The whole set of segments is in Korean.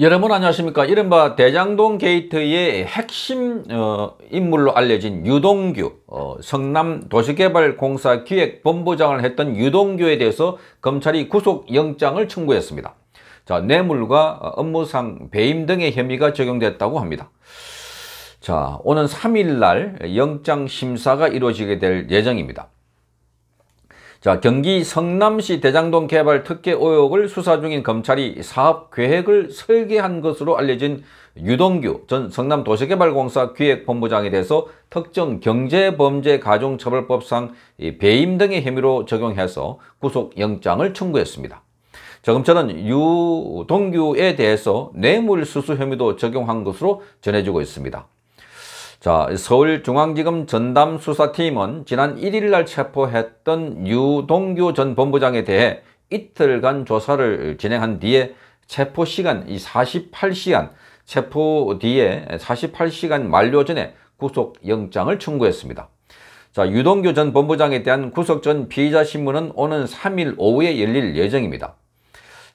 여러분 안녕하십니까 이른바 대장동 게이트의 핵심 어, 인물로 알려진 유동규 어, 성남도시개발공사 기획본부장을 했던 유동규에 대해서 검찰이 구속영장을 청구했습니다 자 뇌물과 어, 업무상 배임 등의 혐의가 적용됐다고 합니다 자 오는 3일날 영장심사가 이루어지게 될 예정입니다 자, 경기 성남시 대장동 개발 특혜 의혹을 수사 중인 검찰이 사업 계획을 설계한 것으로 알려진 유동규 전 성남도시개발공사 기획본부장에 대해서 특정 경제범죄가중처벌법상 배임 등의 혐의로 적용해서 구속영장을 청구했습니다. 자, 검찰은 유동규에 대해서 뇌물수수 혐의도 적용한 것으로 전해지고 있습니다. 자, 서울중앙지검 전담수사팀은 지난 1일 날 체포했던 유동규 전 본부장에 대해 이틀간 조사를 진행한 뒤에 체포 시간 이 48시간 체포 뒤에 48시간 만료 전에 구속영장을 청구했습니다. 자, 유동규 전 본부장에 대한 구속 전 피의자 신문은 오는 3일 오후에 열릴 예정입니다.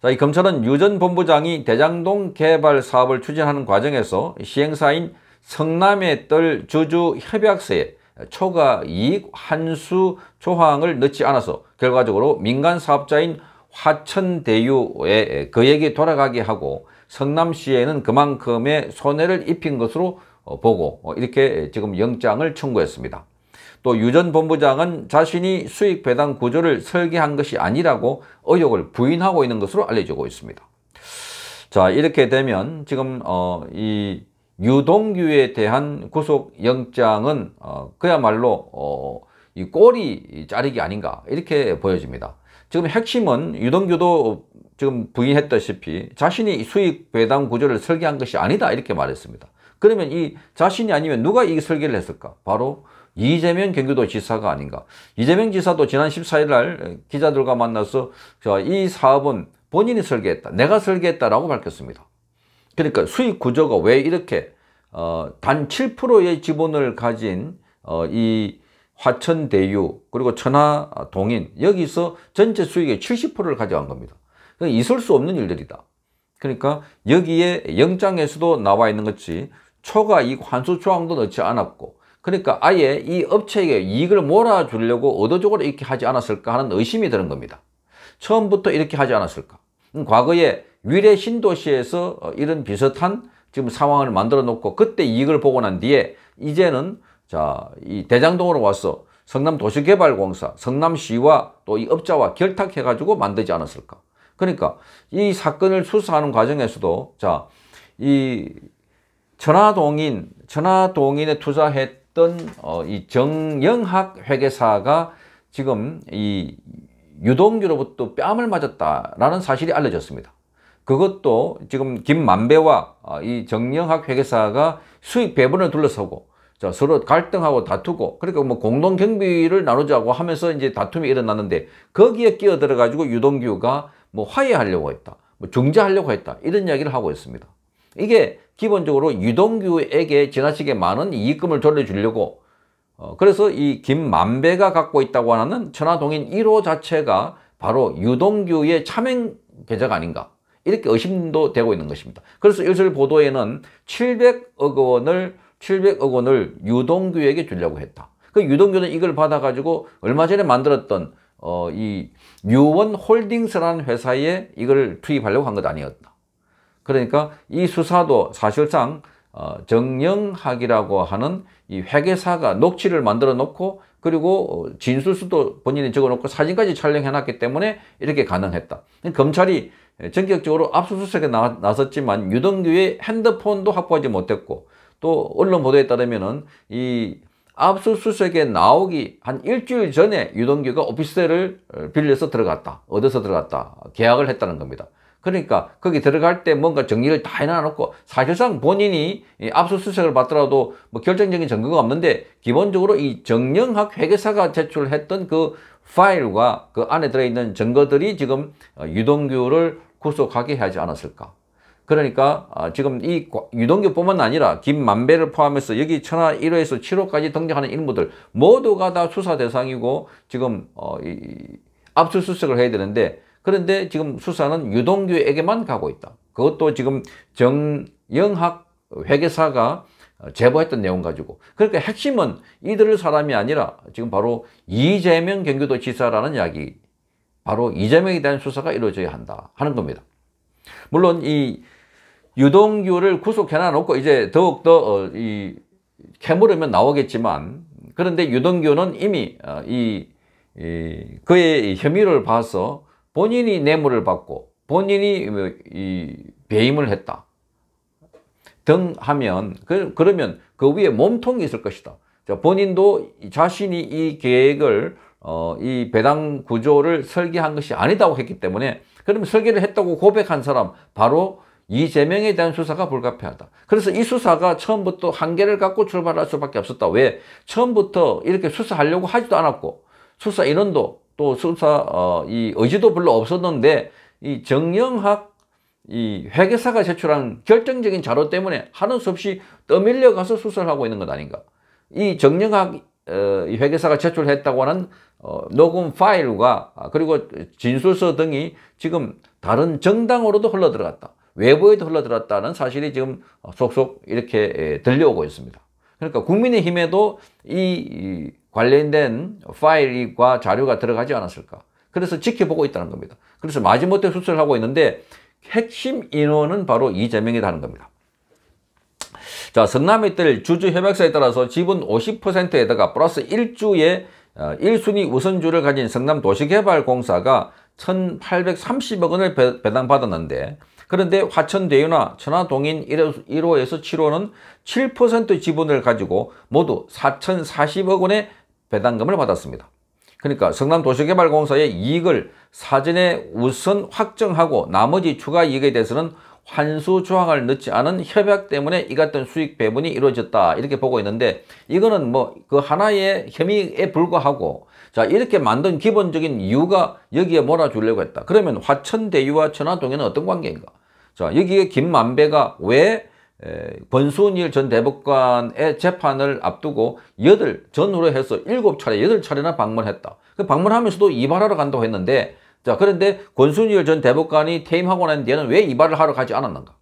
자, 이 검찰은 유 전 본부장이 대장동 개발 사업을 추진하는 과정에서 시행사인 성남의 뜰 주주 협약서에 초과 이익 환수 조항을 넣지 않아서 결과적으로 민간 사업자인 화천대유의 거액이 돌아가게 하고 성남시에는 그만큼의 손해를 입힌 것으로 어, 보고 어, 이렇게 지금 영장을 청구했습니다. 또 유 전 본부장은 자신이 수익 배당 구조를 설계한 것이 아니라고 의혹을 부인하고 있는 것으로 알려지고 있습니다. 자 이렇게 되면 지금 어, 이 유동규에 대한 구속영장은 어, 그야말로 어, 이 꼬리 자르기 아닌가 이렇게 보여집니다. 지금 핵심은 유동규도 지금 부인했다시피 자신이 수익 배당 구조를 설계한 것이 아니다 이렇게 말했습니다. 그러면 이 자신이 아니면 누가 이 설계를 했을까? 바로 이재명 경기도 지사가 아닌가. 이재명 지사도 지난 14일 날 기자들과 만나서 이 사업은 본인이 설계했다. 내가 설계했다라고 밝혔습니다. 그러니까 수익 구조가 왜 이렇게 어, 단 7%의 지분을 가진 어, 이 화천대유 그리고 천하동인 여기서 전체 수익의 70%를 가져간 겁니다. 그러니까 있을 수 없는 일들이다. 그러니까 여기에 영장에서도 나와 있는 것이 초과 이 환수 조항도 넣지 않았고 그러니까 아예 이 업체에게 이익을 몰아주려고 의도적으로 이렇게 하지 않았을까 하는 의심이 드는 겁니다. 처음부터 이렇게 하지 않았을까. 음, 과거에 위례 신도시에서 어, 이런 비슷한 지금 상황을 만들어 놓고 그때 이익을 보고 난 뒤에 이제는 자, 이 대장동으로 와서 성남 도시개발공사, 성남시와 또 이 업자와 결탁해가지고 만들지 않았을까. 그러니까 이 사건을 수사하는 과정에서도 자, 이 천화동인, 천화동인에 투자했던 어, 이 정영학 회계사가 지금 이 유동규로부터 뺨을 맞았다라는 사실이 알려졌습니다. 그것도 지금 김만배와 어, 이 정영학 회계사가 수익 배분을 둘러서고 자, 서로 갈등하고 다투고 그러니까 뭐 공동 경비를 나누자고 하면서 이제 다툼이 일어났는데 거기에 끼어 들어 가지고 유동규가 뭐 화해하려고 했다. 뭐 중재하려고 했다. 이런 이야기를 하고 있습니다. 이게 기본적으로 유동규에게 지나치게 많은 이익금을 돌려주려고 어, 그래서 이 김만배가 갖고 있다고 하는 천하동인 1호 자체가 바로 유동규의 차명 계좌가 아닌가 이렇게 의심도 되고 있는 것입니다. 그래서 일설 보도에는 700억 원을 700억 원을 유동규에게 주려고 했다. 그 유동규는 이걸 받아가지고 얼마 전에 만들었던 어, 이 유원 홀딩스라는 회사에 이걸 투입하려고 한 것 아니었다. 그러니까 이 수사도 사실상 어, 정영학이라고 하는 이 회계사가 녹취를 만들어 놓고 그리고 어, 진술수도 본인이 적어 놓고 사진까지 촬영해 놨기 때문에 이렇게 가능했다. 그러니까 검찰이 예, 전격적으로 압수수색에 나, 나섰지만 유동규의 핸드폰도 확보하지 못했고 또 언론 보도에 따르면 은이 압수수색에 나오기 한 일주일 전에 유동규가 오피스텔을 빌려서 들어갔다. 얻어서 들어갔다. 계약을 했다는 겁니다. 그러니까 거기 들어갈 때 뭔가 정리를 다 해놔놓고 사실상 본인이 압수수색을 받더라도 뭐 결정적인 증거가 없는데 기본적으로 이 정영학 회계사가 제출했던 그 파일과 그 안에 들어있는 증거들이 지금 어, 유동규를 구속하게 하지 않았을까. 그러니까 아, 지금 이 유동규뿐만 아니라 김만배를 포함해서 여기 천하 1호에서 7호까지 등장하는 인물들 모두가 다 수사 대상이고 지금 어, 이, 압수수색을 해야 되는데 그런데 지금 수사는 유동규에게만 가고 있다. 그것도 지금 정영학 회계사가 제보했던 내용 가지고 그러니까 핵심은 이들 사람이 아니라 지금 바로 이재명 경기도지사라는 이야기 바로 이재명에 대한 수사가 이루어져야 한다 하는 겁니다. 물론 이 유동규를 구속해놔 놓고 이제 더욱더 어, 이 캐물으면 나오겠지만 그런데 유동규는 이미 어, 이, 그의 혐의를 봐서 본인이 뇌물을 받고 본인이 뭐 이 배임을 했다 등 하면 그, 그러면 그 위에 몸통이 있을 것이다. 자, 본인도 자신이 이 계획을 어, 이 배당 구조를 설계한 것이 아니다고 했기 때문에 그러면 설계를 했다고 고백한 사람 바로 이재명에 대한 수사가 불가피하다. 그래서 이 수사가 처음부터 한계를 갖고 출발할 수밖에 없었다. 왜? 처음부터 이렇게 수사하려고 하지도 않았고 수사 인원도 또 수사 어, 이 의지도 별로 없었는데 이 정영학 이 회계사가 제출한 결정적인 자료 때문에 하는 수 없이 떠밀려 가서 수사를 하고 있는 것 아닌가. 이 정영학 어, 이 회계사가 제출했다고 하는 어, 녹음 파일과 그리고 진술서 등이 지금 다른 정당으로도 흘러들어갔다. 외부에도 흘러들었다는 사실이 지금 속속 이렇게 들려오고 있습니다. 그러니까 국민의힘에도 이 관련된 파일과 자료가 들어가지 않았을까. 그래서 지켜보고 있다는 겁니다. 그래서 마지못해 수술을 하고 있는데 핵심 인원은 바로 이재명이라는 겁니다. 자, 성남에 뜰 주주 협약서에 따라서 지분 50%에다가 플러스 1주의 1순위 어, 우선주를 가진 성남도시개발공사가 1,830억 원을 배당받았는데 그런데 화천대유나 천화동인 1호에서 7호는 7% 지분을 가지고 모두 4,040억 원의 배당금을 받았습니다. 그러니까 성남도시개발공사의 이익을 사전에 우선 확정하고 나머지 추가 이익에 대해서는 환수 조항을 넣지 않은 협약 때문에 이 같은 수익 배분이 이루어졌다 이렇게 보고 있는데 이거는 뭐 그 하나의 혐의에 불과하고 자 이렇게 만든 기본적인 이유가 여기에 몰아주려고 했다 그러면 화천대유와 천화동에는 어떤 관계인가 자 여기에 김만배가 왜 권순일 전 대법관의 재판을 앞두고 여덟 전후로 해서 일곱 차례 여덟 차례나 방문했다. 그 방문하면서도 이발하러 간다고 했는데 자 그런데 권순일 전 대법관이 퇴임하고 난 뒤에는 왜 이발을 하러 가지 않았는가?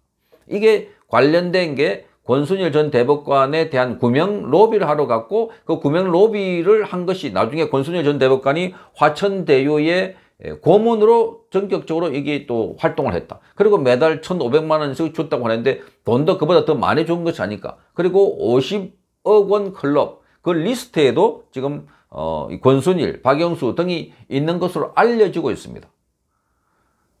이게 관련된 게 권순일 전 대법관에 대한 구명 로비를 하러 갔고 그 구명 로비를 한 것이 나중에 권순일 전 대법관이 화천대유의 예, 고문으로 전격적으로 이게 또 활동을 했다. 그리고 매달 1,500만 원씩 줬다고 하는데 돈도 그보다 더 많이 준 것이 아닐까. 그리고 50억 원 클럽 그 리스트에도 지금 어, 권순일, 박영수 등이 있는 것으로 알려지고 있습니다.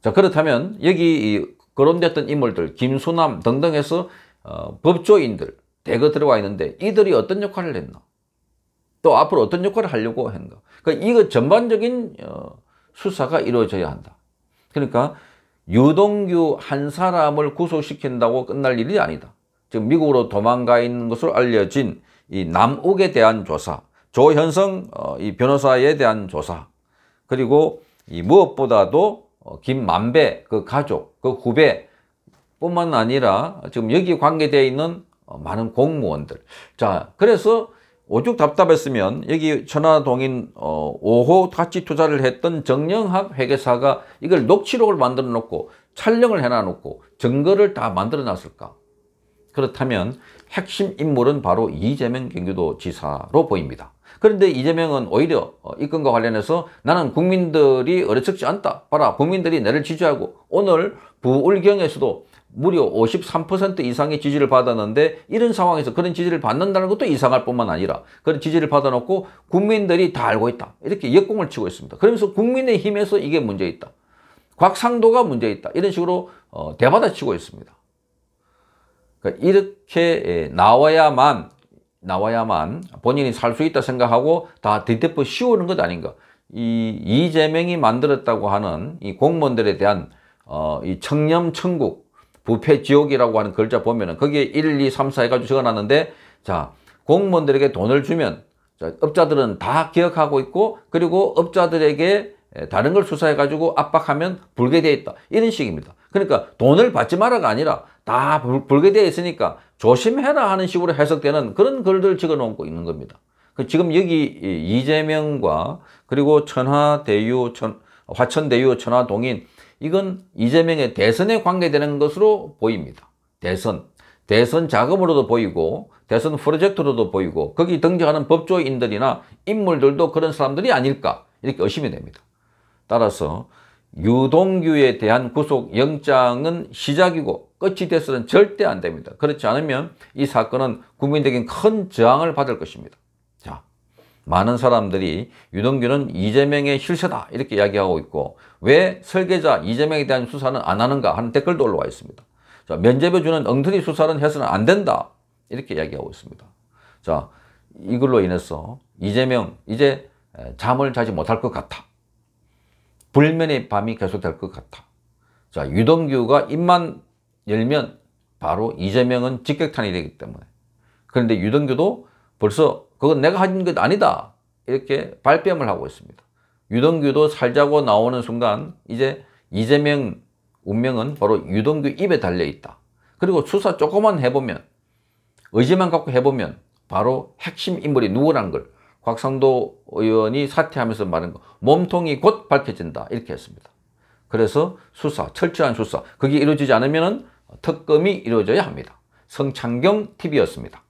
자 그렇다면 여기 거론됐던 인물들 김수남 등등 에서 어, 법조인들 대거 들어와 있는데 이들이 어떤 역할을 했나 또 앞으로 어떤 역할을 하려고 했나 그러니까 이거 전반적인 어, 수사가 이루어져야 한다. 그러니까 유동규 한 사람을 구속시킨다고 끝날 일이 아니다. 지금 미국으로 도망가 있는 것으로 알려진 이 남욱에 대한 조사, 조현성 어, 이 변호사에 대한 조사, 그리고 이 무엇보다도 어, 김만배 그 가족, 그 후배 뿐만 아니라 지금 여기 관계되어 있는 어, 많은 공무원들. 자, 그래서 오죽 답답했으면 여기 천화동인 어, 5호 같이 투자를 했던 정영학 회계사가 이걸 녹취록을 만들어 놓고 촬영을 해놔 놓고 증거를 다 만들어 놨을까? 그렇다면 핵심 인물은 바로 이재명 경기도 지사로 보입니다. 그런데 이재명은 오히려 어, 이 건과 관련해서 나는 국민들이 어리석지 않다. 봐라 국민들이 나를 지지하고 오늘 부울경에서도 무려 53% 이상의 지지를 받았는데 이런 상황에서 그런 지지를 받는다는 것도 이상할 뿐만 아니라 그런 지지를 받아놓고 국민들이 다 알고 있다. 이렇게 역공을 치고 있습니다. 그러면서 국민의힘에서 이게 문제 있다. 곽상도가 문제 있다. 이런 식으로 어, 대받아치고 있습니다. 그러니까 이렇게 예, 나와야만 나와야만 본인이 살 수 있다 생각하고 다 뒤덮어 씌우는 것 아닌가. 이 이재명이 만들었다고 하는 이 공무원들에 대한 어, 이 청렴 천국 부패지옥이라고 하는 글자 보면은 거기에 1, 2, 3, 4 해가지고 적어놨는데 자 공무원들에게 돈을 주면 자, 업자들은 다 기억하고 있고 그리고 업자들에게 다른 걸 수사해가지고 압박하면 불게되어 있다. 이런 식입니다. 그러니까 돈을 받지 마라가 아니라 다불 불게 되어 있으니까 조심해라 하는 식으로 해석되는 그런 글들 적어놓고 있는 겁니다. 그 지금 여기 이재명과 그리고 천하대유, 천, 화천대유, 천하동인 이건 이재명의 대선에 관계되는 것으로 보입니다. 대선, 대선 자금으로도 보이고 대선 프로젝트로도 보이고 거기 등장하는 법조인들이나 인물들도 그런 사람들이 아닐까 이렇게 의심이 됩니다. 따라서 유동규에 대한 구속영장은 시작이고 끝이 됐어는 절대 안 됩니다. 그렇지 않으면 이 사건은 국민적인 큰 저항을 받을 것입니다. 많은 사람들이 유동규는 이재명의 실세다 이렇게 이야기하고 있고 왜 설계자 이재명에 대한 수사는 안 하는가 하는 댓글도 올라와 있습니다. 자, 면접부 주는 엉터리 수사는 해서는 안 된다 이렇게 이야기하고 있습니다. 자, 이걸로 인해서 이재명 이제 잠을 자지 못할 것 같아. 불면의 밤이 계속될 것 같아. 자, 유동규가 입만 열면 바로 이재명은 직격탄이 되기 때문에. 그런데 유동규도 벌써 그건 내가 하는 것 아니다. 이렇게 발뺌을 하고 있습니다. 유동규도 살자고 나오는 순간 이제 이재명 운명은 바로 유동규 입에 달려있다. 그리고 수사 조금만 해보면 의지만 갖고 해보면 바로 핵심 인물이 누구란 걸 곽상도 의원이 사퇴하면서 말한 거 몸통이 곧 밝혀진다 이렇게 했습니다. 그래서 수사 철저한 수사 그게 이루어지지 않으면 특검이 이루어져야 합니다. 성창경 TV였습니다.